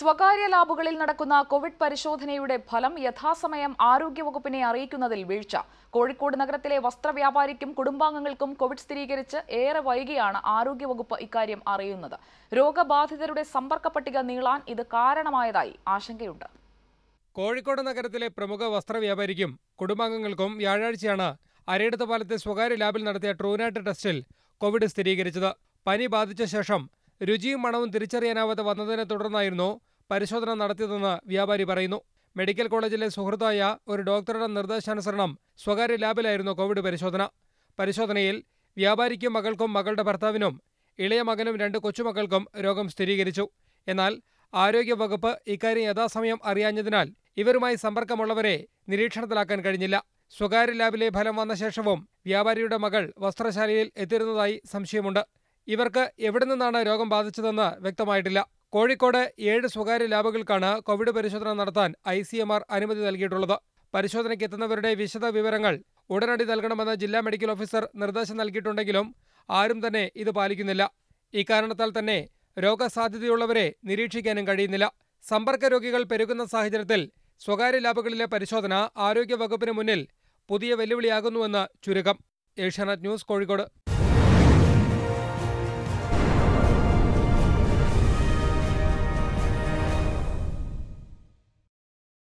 സ്വകാര്യ ലാബുകളിൽ നടക്കുന്ന കോവിഡ് പരിശോധനയുടെ ഫലം യഥാസമയം ആരോഗ്യവകുപ്പിനെ അറിയിക്കുന്നതിൽ വീഴ്ച കോഴിക്കോട് നഗരത്തിലെ വസ്ത്രവ്യാപാരിക്കും കുടുംബാംഗങ്ങൾക്കും കോവിഡ് സ്ഥിരീകരിച്ച് ഏറെ വൈകിയാണ് ആരോഗ്യവകുപ്പ് ഇക്കാര്യം അറിയുന്നത് രോഗബാധിതരുടെ സമ്പർക്ക പട്ടിക നീളാൻ ഇത് കാരണമായതായി ആശങ്കയുണ്ട് കോഴിക്കോട് നഗരത്തിലെ പ്രമുഖ വസ്ത്രവ്യാപാരിക്കും കുടുംബാംഗങ്ങൾക്കും വ്യാഴാഴ്ചയാണ് അരയിടത്ത് പാലത്തെ സ്വകാര്യ ലാബിൽ നടത്തിയ ട്രൂനാറ്റ് ടെസ്റ്റിൽ കോവിഡ് സ്ഥിരീകരിച്ചത് പനി ബാധിച്ച ശേഷം രുചിയും മണവും തിരിച്ചറിയാനാവാതെ വന്നതിനെ തുടർന്നായിരുന്നു പരിശോധന നടത്തിയതെന്ന് വ്യാപാരി പറയുന്നു മെഡിക്കൽ കോളേജിലെ സുഹൃത്തായ ഒരു ഡോക്ടറുടെ നിർദ്ദേശാനുസരണം സ്വകാര്യ ലാബിലായിരുന്നു കോവിഡ് പരിശോധന പരിശോധനയിൽ വ്യാപാരിക്കും മകൾക്കും മകളുടെ ഭർത്താവിനും ഇളയ മകനും രണ്ട് കൊച്ചുമക്കൾക്കും രോഗം സ്ഥിരീകരിച്ചു എന്നാൽ ആരോഗ്യവകുപ്പ് ഇക്കാര്യം യഥാസമയം അറിയാഞ്ഞതിനാൽ ഇവരുമായി സമ്പർക്കമുള്ളവരെ നിരീക്ഷണത്തിലാക്കാൻ കഴിഞ്ഞില്ല സ്വകാര്യ ലാബിലെ ഫലം വന്ന ശേഷവും വ്യാപാരിയുടെ മകൾ വസ്ത്രശാലയിൽ എത്തിയിരുന്നതായി സംശയമുണ്ട് ഇവർക്ക് എവിടെ നിന്നാണ് രോഗം ബാധിച്ചതെന്ന് വ്യക്തമായിട്ടില്ല കോഴിക്കോട് ഏഴ് സ്വകാര്യ ലാബുകൾക്കാണ് കോവിഡ് പരിശോധന നടത്താൻ ഐ സി എം ആർ അനുമതി നൽകിയിട്ടുള്ളത് പരിശോധനയ്ക്ക് എത്തുന്നവരുടെ വിശദ വിവരങ്ങൾ ഉടനടി നൽകണമെന്ന് ജില്ലാ മെഡിക്കൽ ഓഫീസർ നിർദ്ദേശം നൽകിയിട്ടുണ്ടെങ്കിലും ആരും തന്നെ ഇത് പാലിക്കുന്നില്ല ഇക്കാരണത്താൽ തന്നെ രോഗസാധ്യതയുള്ളവരെ നിരീക്ഷിക്കാനും കഴിയുന്നില്ല സമ്പർക്ക രോഗികൾ പെരുകുന്ന സാഹചര്യത്തിൽ സ്വകാര്യ ലാബുകളിലെ പരിശോധന ആരോഗ്യ വകുപ്പിന് മുന്നിൽ പുതിയ വെല്ലുവിളിയാകുന്നുവെന്ന് ചുരുക്കം ഏഷ്യാനെറ്റ് ന്യൂസ് കോഴിക്കോട്